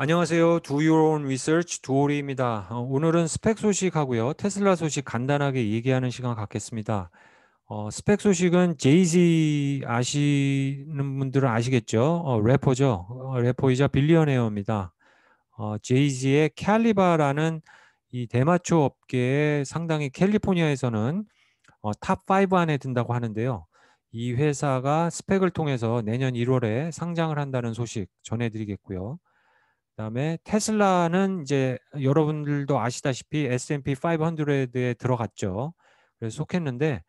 안녕하세요. Do Your Own Research 두오리입니다. 어, 오늘은 스펙 소식하고요. 테슬라 소식 간단하게 얘기하는 시간 갖겠습니다. 어, 스펙 소식은 제이지 아시는 분들은 아시겠죠? 어, 래퍼죠. 어, 래퍼이자 빌리언웨어입니다. 어, 제이지의 캘리바라는 이 대마초 업계에 상당히 캘리포니아에서는 어, 탑 5 안에 든다고 하는데요. 이 회사가 스펙을 통해서 내년 1월에 상장을 한다는 소식 전해드리겠고요. 그다음에 테슬라는 이제 여러분들도 아시다시피 S&P 500에 들어갔죠. 그래서 음. 속했는데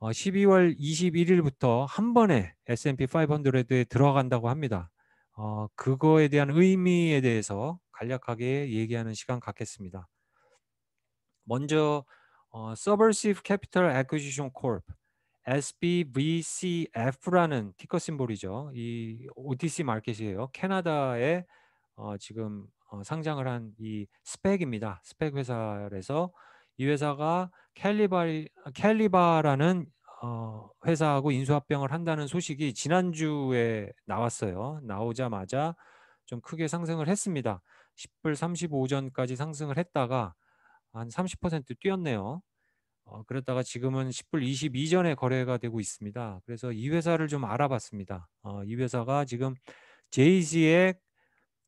12월 어, 21일부터 한 번에 S&P 500에 들어간다고 합니다. 어, 그거에 대한 의미에 대해서 간략하게 얘기하는 시간 갖겠습니다. 먼저 어, Subversive Capital Acquisition Corp. SBVCF라는 티커 심볼이죠. 이 OTC 마켓이에요. 캐나다의 어, 지금 어, 상장을 한 이 스펙입니다. 스펙 회사에서 이 회사가 캘리바 아, 캘리바라는 어, 회사하고 인수합병을 한다는 소식이 지난주에 나왔어요. 나오자마자 좀 크게 상승을 했습니다. 10불 35전까지 상승을 했다가 한 30% 뛰었네요. 어, 그랬다가 지금은 10불 22전에 거래가 되고 있습니다. 그래서 이 회사를 좀 알아봤습니다. 어, 이 회사가 지금 j z 의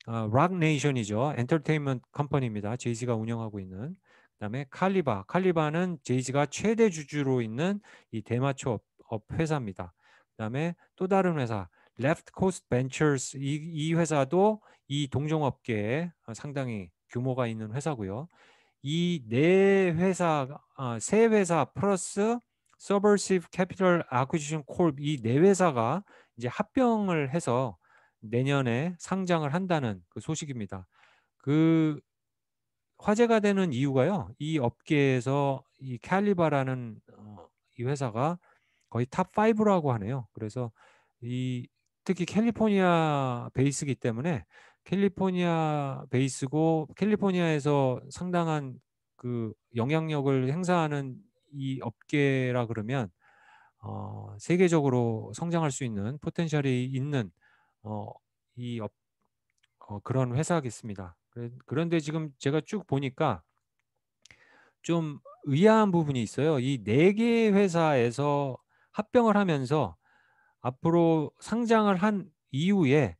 어, 락 네이션이죠. 엔터테인먼트 컴퍼니입니다. 제이지가 운영하고 있는. 그다음에 칼리바. 칼리바는 제이지가 최대 주주로 있는 이 대마초 업, 업 회사입니다. 그다음에 또 다른 회사 Left Coast 이, 회사도 이 동종업계에 상당히 규모가 있는 회사고요. 이 네 회사 아, 세 회사 플러스 서버시 v e r s i v e c a 이네 회사가 이제 합병을 해서 내년에 상장을 한다는 그 소식입니다. 그 화제가 되는 이유가요. 이 업계에서 이캘리바라는이 어, 회사가 거의 탑 5라고 하네요. 그래서 이 특히 캘리포니아 베이스기 때문에 캘리포니아 베이스고 캘리포니아에서 상당한 그 영향력을 행사하는 이 업계라 그러면 어, 세계적으로 성장할 수 있는 포텐셜이 있는 어, 이 업, 어, 그런 회사겠습니다. 그런데 지금 제가 쭉 보니까 좀 의아한 부분이 있어요. 이 네 개의 회사에서 합병을 하면서 앞으로 상장을 한 이후에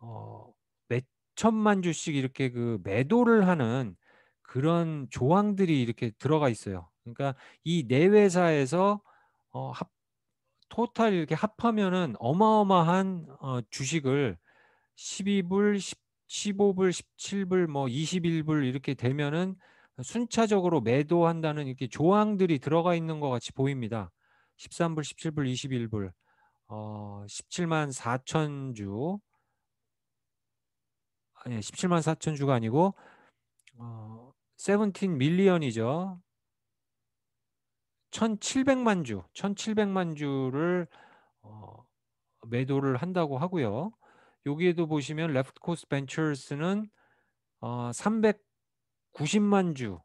어, 몇 천만 주씩 이렇게 그 매도를 하는 그런 조항들이 이렇게 들어가 있어요. 그러니까 이 네 회사에서 어, 합 토탈 이렇게 합하면은 어마어마한 어, 주식을 12불, 10, 15불, 17불, 뭐 21불 이렇게 되면은 순차적으로 매도한다는 이렇게 조항들이 들어가 있는 것 같이 보입니다. 13불, 17불, 21불, 어, 17만 4천 주, 아니 17만 예, 4천 주가 아니고 어, 17 밀리언이죠. 1,700만 주, 1,700만 주를 어, 매도를 한다고 하고요. 여기에도 보시면 레프트 코스 벤처스는 어, 390만 주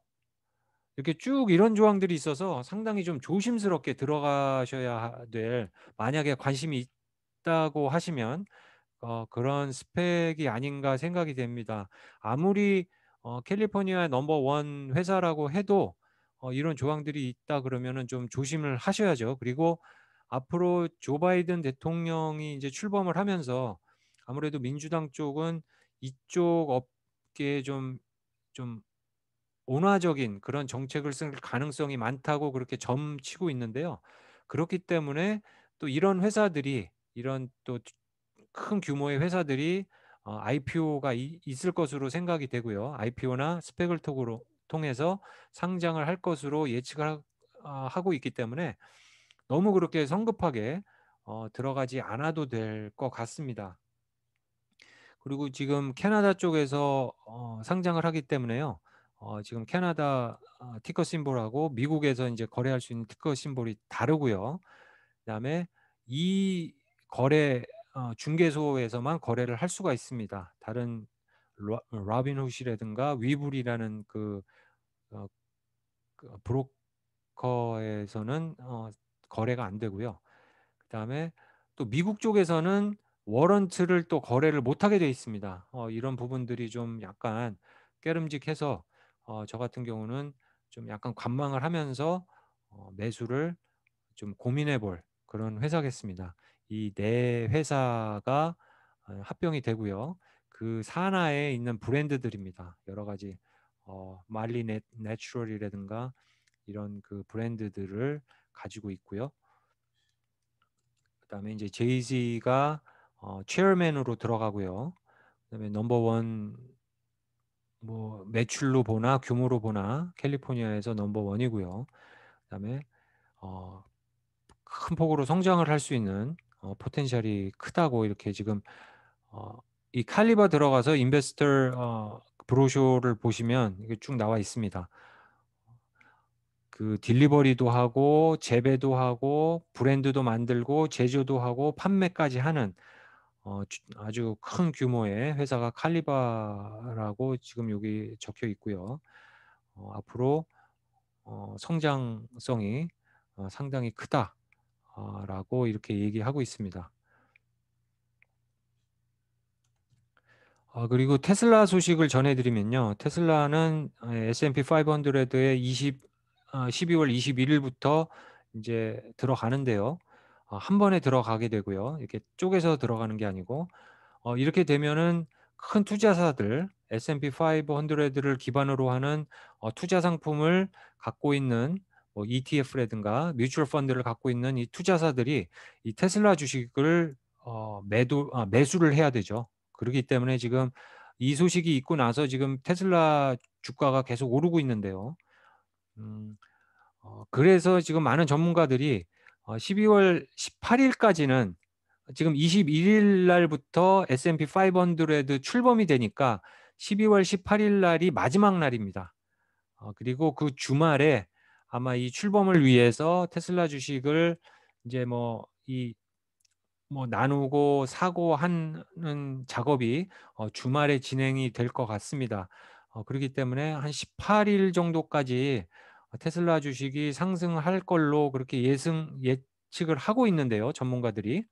이렇게 쭉 이런 조항들이 있어서 상당히 좀 조심스럽게 들어가셔야 될 만약에 관심이 있다고 하시면 어, 그런 스펙이 아닌가 생각이 됩니다. 아무리 어, 캘리포니아 넘버원 회사라고 해도 어, 이런 조항들이 있다 그러면은 좀 조심을 하셔야죠. 그리고 앞으로 조 바이든 대통령이 이제 출범을 하면서 아무래도 민주당 쪽은 이쪽 업계에 좀, 좀 온화적인 그런 정책을 쓸 가능성이 많다고 그렇게 점치고 있는데요. 그렇기 때문에 또 이런 회사들이 이런 또 큰 규모의 회사들이 어, IPO가 이, 있을 것으로 생각이 되고요. IPO나 스펙을 통으로 통해서 상장을 할 것으로 예측을 어, 하고 있기 때문에 너무 그렇게 성급하게 어, 들어가지 않아도 될 것 같습니다. 그리고 지금 캐나다 쪽에서 어, 상장을 하기 때문에요. 어, 지금 캐나다 어, 티커 심볼하고 미국에서 이제 거래할 수 있는 티커 심볼이 다르고요. 그다음에 이 거래 어, 중개소에서만 거래를 할 수가 있습니다. 다른 라빈 어, 후시라든가 위블이라는 그, 어, 그 브로커에서는 어, 거래가 안 되고요. 그다음에 또 미국 쪽에서는 워런트를 또 거래를 못하게 돼 있습니다. 어, 이런 부분들이 좀 약간 깨름직해서 어, 저 같은 경우는 좀 약간 관망을 하면서 어, 매수를 좀 고민해볼 그런 회사겠습니다. 이 네 회사가 어, 합병이 되고요. 그 산하에 있는 브랜드들입니다. 여러 가지 어, 말리 내, 추럴이라든가 이런 그 브랜드들을 가지고 있고요. 그다음에 이제 제이지가 어, 체어맨으로 들어가고요. 그다음에 넘버원 뭐 매출로 보나 규모로 보나 캘리포니아에서 넘버원이고요. 그다음에 어, 큰 폭으로 성장을 할 수 있는 어, 포텐셜이 크다고 이렇게 지금 어, 이 칼리버 들어가서 인베스터 어, 브로쇼를 보시면 이게 쭉 나와 있습니다. 그 딜리버리도 하고 재배도 하고 브랜드도 만들고 제조도 하고 판매까지 하는 어, 아주 큰 규모의 회사가 칼리바라고 지금 여기 적혀 있고요. 어, 앞으로 어, 성장성이 어, 상당히 크다라고 이렇게 얘기하고 있습니다. 아, 그리고 테슬라 소식을 전해드리면요. 테슬라는 아, S&P 500에 20, 12월 21일부터 이제 들어가는데요. 아, 한 번에 들어가게 되고요. 이렇게 쪼개서 들어가는 게 아니고 어, 이렇게 되면은 큰 투자사들 S&P 500를 기반으로 하는 어, 투자 상품을 갖고 있는 뭐 ETF라든가 뮤추얼 펀드를 갖고 있는 이 투자사들이 이 테슬라 주식을 어, 매도 아, 매수를 해야 되죠. 그렇기 때문에 지금 이 소식이 있고 나서 지금 테슬라 주가가 계속 오르고 있는데요. 음, 어, 그래서 지금 많은 전문가들이 어, 12월 18일까지는 지금 21일 날부터 S&P 500 출범이 되니까 12월 18일 날이 마지막 날입니다. 어, 그리고 그 주말에 아마 이 출범을 위해서 테슬라 주식을 이제 뭐이 뭐 나누고 사고 하는 작업이 어, 주말에 진행이 될 것 같습니다. 어, 그렇기 때문에 한 18일 정도까지 테슬라 주식이 상승할 걸로 그렇게 예승 예측을 하고 있는데요. 전문가들이.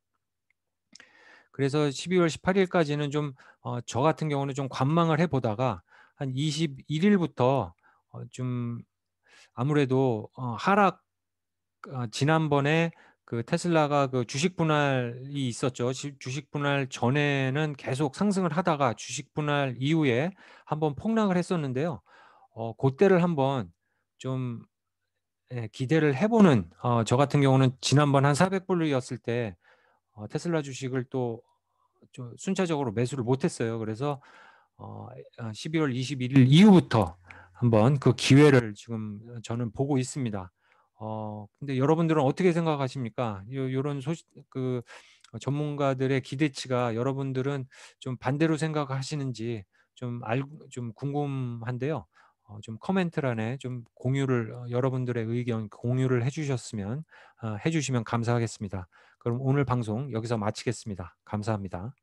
그래서 12월 18일까지는 좀저 어, 같은 경우는 좀 관망을 해 보다가 한 21일부터 어, 좀 아무래도 어, 하락 지난번에 그 테슬라가 그 주식 분할이 있었죠. 주식 분할 전에는 계속 상승을 하다가 주식 분할 이후에 한번 폭락을 했었는데요. 어, 그때를 한번 좀 예, 기대를 해보는 어, 저 같은 경우는 지난번 한 400불이었을 때 어, 테슬라 주식을 또 좀 순차적으로 매수를 못했어요. 그래서 어, 12월 어, 21일 이후부터 한번 그 기회를 지금 저는 보고 있습니다. 어, 근데 여러분들은 어떻게 생각하십니까? 요, 요런 소식, 그, 어, 전문가들의 기대치가 여러분들은 좀 반대로 생각하시는지 좀 알, 좀 궁금한데요. 어, 좀 커멘트란에 좀 공유를, 어, 여러분들의 의견 공유를 해주셨으면, 어, 해주시면 감사하겠습니다. 그럼 오늘 방송 여기서 마치겠습니다. 감사합니다.